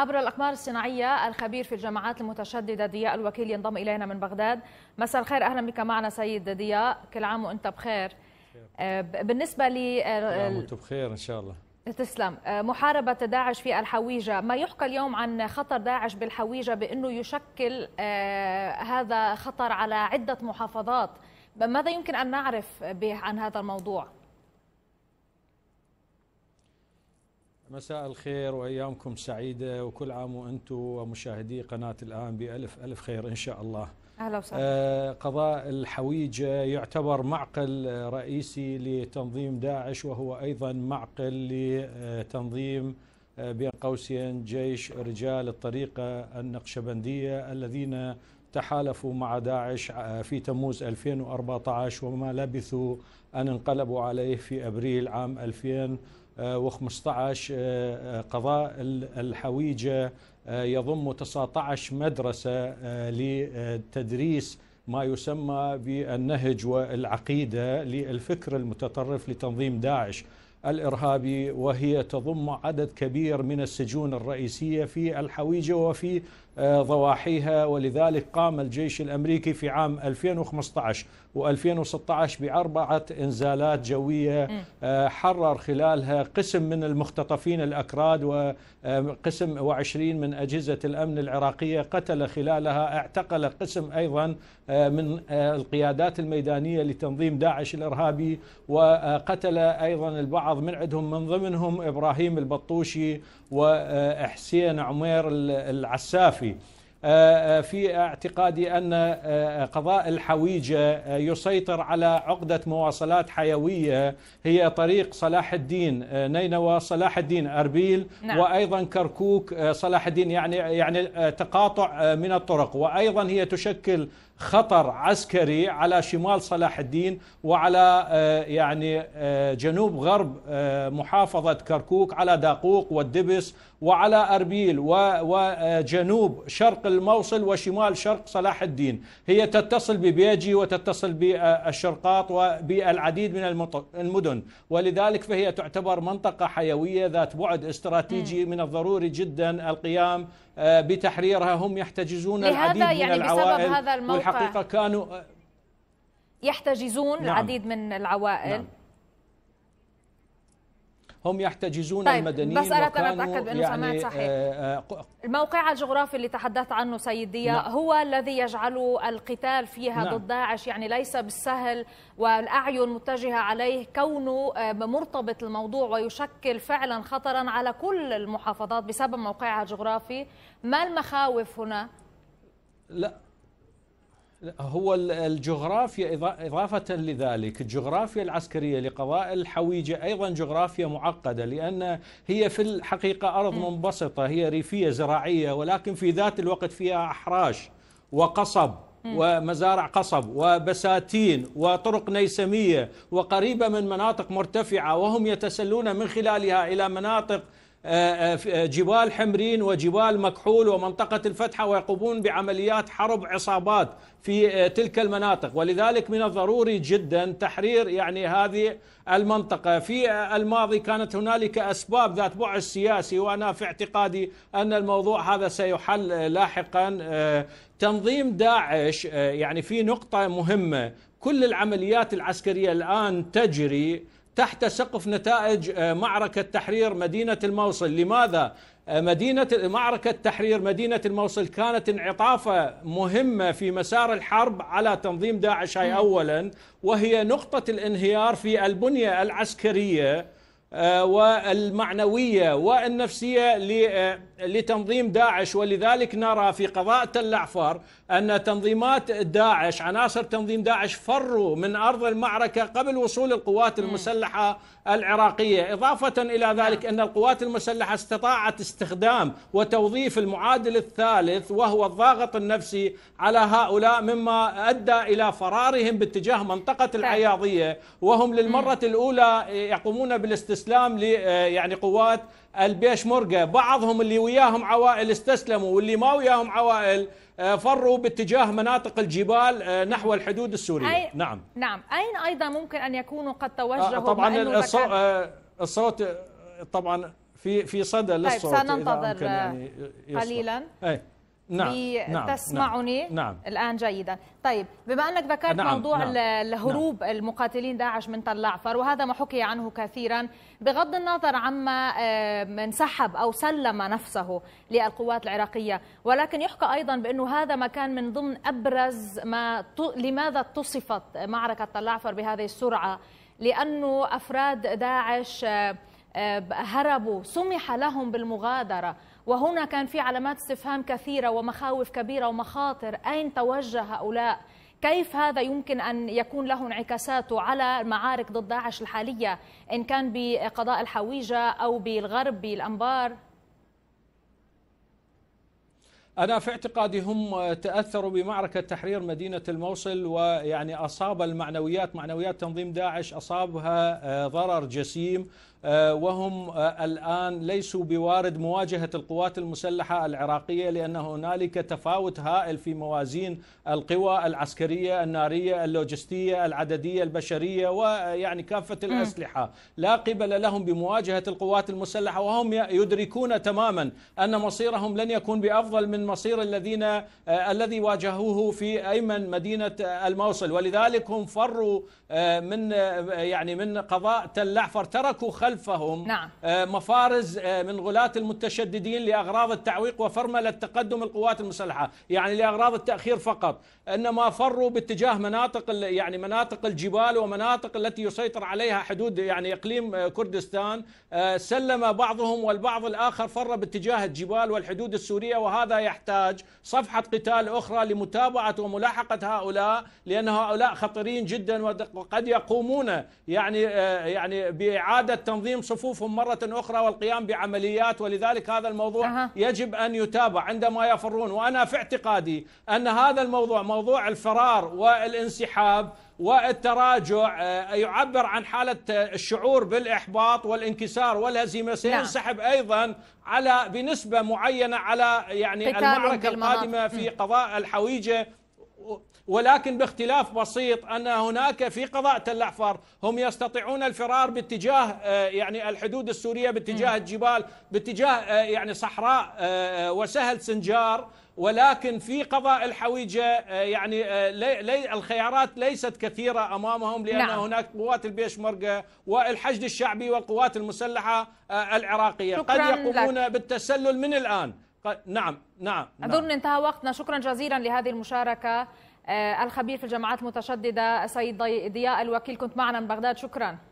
عبر الأقمار الصناعية الخبير في الجماعات المتشددة ضياء الوكيل ينضم إلينا من بغداد مساء الخير أهلا بك معنا سيد ضياء كل عام وأنت بخير آه، بالنسبة ل وانت بخير إن شاء الله تسلم آه، محاربة داعش في الحويجة ما يحكى اليوم عن خطر داعش بالحويجة بأنه يشكل آه، هذا خطر على عدة محافظات ماذا يمكن أن نعرف به عن هذا الموضوع؟ مساء الخير وايامكم سعيده وكل عام وانتم ومشاهدي قناه الان بالف الف خير ان شاء الله. اهلا وسهلا. آه قضاء الحويجه يعتبر معقل رئيسي لتنظيم داعش وهو ايضا معقل لتنظيم آه، بين قوسين جيش رجال الطريقه النقشبنديه الذين تحالفوا مع داعش آه، في تموز 2014 وما لبثوا ان انقلبوا عليه في ابريل عام 2000 و15 آه، آه، قضاء الحويجة آه، يضم 19 مدرسة لتدريس ما يسمى بالنهج والعقيدة للفكر المتطرف لتنظيم داعش الارهابي وهي تضم عدد كبير من السجون الرئيسيه في الحويجه وفي آه، ضواحيها ولذلك قام الجيش الامريكي في عام 2015 و2016 باربعه انزالات جويه آه، حرر خلالها قسم من المختطفين الاكراد وقسم آه، و20 من اجهزه الامن العراقيه قتل خلالها اعتقل قسم ايضا من القيادات الميدانيه لتنظيم داعش الارهابي وقتل ايضا البعض من عندهم من ضمنهم ابراهيم البطوشي وحسين عمير العسافي آه، آه، في اعتقادي ان آه، قضاء الحويجه يسيطر على عقده مواصلات حيويه هي طريق صلاح الدين نينوى صلاح الدين اربيل نعم. وايضا كركوك صلاح الدين يعني يعني تقاطع من الطرق وايضا هي تشكل خطر عسكري على شمال صلاح الدين وعلى آه، يعني آه، جنوب غرب آه، محافظة كركوك على داقوق والدبس وعلى أربيل وجنوب شرق الموصل وشمال شرق صلاح الدين هي تتصل ببيجي وتتصل بالشرقاط وبالعديد من المدن ولذلك فهي تعتبر منطقة حيوية ذات بعد استراتيجي من الضروري جدا القيام بتحريرها هم يحتجزون العديد من يعني العوائل بسبب هذا الموقف الحقيقة كانوا يحتجزون نعم. العديد من العوائل نعم. هم يحتجزون طيب المدنيين بس أنا اتاكد بانه يعني سمعت صحيح آه، آه، الموقع الجغرافي اللي تحدثت عنه سيدية نعم. هو الذي يجعل القتال فيها نعم. ضد داعش يعني ليس بالسهل والاعين متجهه عليه كونه آه، مرتبط الموضوع ويشكل فعلا خطرا على كل المحافظات بسبب موقعها الجغرافي ما المخاوف هنا لا هو الجغرافيا إضافة لذلك الجغرافيا العسكرية لقضاء الحويجة أيضا جغرافيا معقدة لأن هي في الحقيقة أرض منبسطة هي ريفية زراعية ولكن في ذات الوقت فيها أحراش وقصب ومزارع قصب وبساتين وطرق نيسمية وقريبة من مناطق مرتفعة وهم يتسلون من خلالها إلى مناطق آه، آه، آه، جبال حمرين وجبال مكحول ومنطقة الفتحة ويقومون بعمليات حرب عصابات في تلك المناطق ولذلك من الضروري جدا تحرير يعني هذه المنطقة في الماضي كانت هنالك أسباب ذات بعد سياسي وأنا في اعتقادي أن الموضوع هذا سيحل لاحقا تنظيم داعش يعني في نقطة مهمة كل العمليات العسكرية الآن تجري تحت سقف نتائج آه، معركة تحرير مدينة الموصل لماذا؟ آه، مدينة معركة تحرير مدينة الموصل كانت انعطافة مهمة في مسار الحرب على تنظيم داعش هاي أولا وهي نقطة الانهيار في البنية العسكرية آه، والمعنوية والنفسية آه، لتنظيم داعش ولذلك نرى في قضاء تل عفار أن تنظيمات داعش عناصر تنظيم داعش فروا من أرض المعركة قبل وصول القوات المسلحة العراقية إضافة إلى ذلك أن القوات المسلحة استطاعت استخدام وتوظيف المعادل الثالث وهو الضاغط النفسي على هؤلاء مما أدى إلى فرارهم باتجاه منطقة طيب. العياضية وهم للمرة الأولى يقومون بالاستسلام آه، يعني قوات البيشمركة بعضهم اللي وياهم عوائل استسلموا واللي ما وياهم عوائل آه، فروا باتجاه مناطق الجبال آه، نحو الحدود السورية أي... نعم نعم أين أيضا ممكن أن يكونوا قد آه، توجهوا طبعا الصو... بكان... الصوت طبعا في في صدى طيب، للصوت طيب سننتظر يعني قليلا أي. نعم, نعم، تسمعني نعم. نعم. الآن جيدا طيب بما أنك ذكرت نعم. موضوع نعم. نعم. الهروب نعم. المقاتلين داعش من طلعفر وهذا ما حكي عنه كثيرا بغض النظر عما انسحب أو سلم نفسه للقوات العراقية ولكن يحكى أيضا بأنه هذا ما كان من ضمن أبرز ما لماذا اتصفت معركة طلعفر بهذه السرعة لأنه أفراد داعش آه، هربوا سمح لهم بالمغادرة وهنا كان في علامات استفهام كثيرة ومخاوف كبيرة ومخاطر أين توجه هؤلاء كيف هذا يمكن أن يكون له انعكاساته على المعارك ضد داعش الحالية إن كان بقضاء الحويجة أو بالغرب بالأنبار أنا في اعتقادي هم تأثروا بمعركة تحرير مدينة الموصل ويعني أصاب المعنويات معنويات تنظيم داعش أصابها آه، ضرر جسيم آه، وهم آه، الان ليسوا بوارد مواجهه القوات المسلحه العراقيه لان هنالك تفاوت هائل في موازين القوى العسكريه الناريه اللوجستيه العدديه البشريه ويعني كافه الاسلحه لا قبل لهم بمواجهه القوات المسلحه وهم يدركون تماما ان مصيرهم لن يكون بافضل من مصير الذين آه، الذي واجهوه في ايمن مدينه الموصل ولذلك هم فروا من يعني من قضاء تل الاحفر تركوا خلف خلفهم نعم. آه، مفارز آه، من غلاة المتشددين لأغراض التعويق وفرملة تقدم القوات المسلحة يعني لأغراض التأخير فقط إنما فروا باتجاه مناطق يعني مناطق الجبال ومناطق التي يسيطر عليها حدود يعني إقليم آه، كردستان سلم بعضهم والبعض الآخر فر باتجاه الجبال والحدود السورية وهذا يحتاج صفحة قتال أخرى لمتابعة وملاحقة هؤلاء لأن هؤلاء خطيرين جدا وقد يقومون يعني يعني بإعادة تنظيم تنظيم صفوفهم مرة أخرى والقيام بعمليات ولذلك هذا الموضوع أه. يجب أن يتابع عندما يفرون وأنا في اعتقادي أن هذا الموضوع موضوع الفرار والانسحاب والتراجع آه، يعبر عن حالة آه، الشعور بالإحباط والانكسار والهزيمة نعم. سينسحب أيضا على بنسبة معينة على يعني المعركة القادمة في قضاء الحويجة ولكن باختلاف بسيط ان هناك في قضاء تل احفر هم يستطيعون الفرار باتجاه آه، يعني الحدود السوريه باتجاه الجبال باتجاه آه، يعني صحراء آه، وسهل سنجار ولكن في قضاء الحويجة يعني لي لي الخيارات ليست كثيرة أمامهم لأن نعم. هناك قوات البيشمركة والحشد الشعبي والقوات المسلحة العراقية قد يقومون لك. بالتسلل من الآن نعم،, نعم نعم أظن نعم. انتهى وقتنا شكرا جزيلا لهذه المشاركة آه، الخبير في الجماعات المتشددة سيد ضياء الوكيل كنت معنا من بغداد شكرا